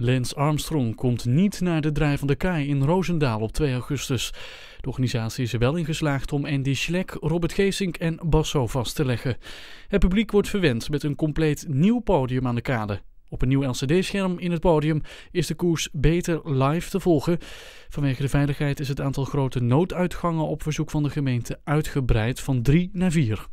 Lance Armstrong komt niet naar de drijvende kaai in Roosendaal op 2 augustus. De organisatie is er wel in geslaagd om Andy Schleck, Robert Geesink en Basso vast te leggen. Het publiek wordt verwend met een compleet nieuw podium aan de kade. Op een nieuw LCD-scherm in het podium is de koers beter live te volgen. Vanwege de veiligheid is het aantal grote nooduitgangen op verzoek van de gemeente uitgebreid van 3 naar 4.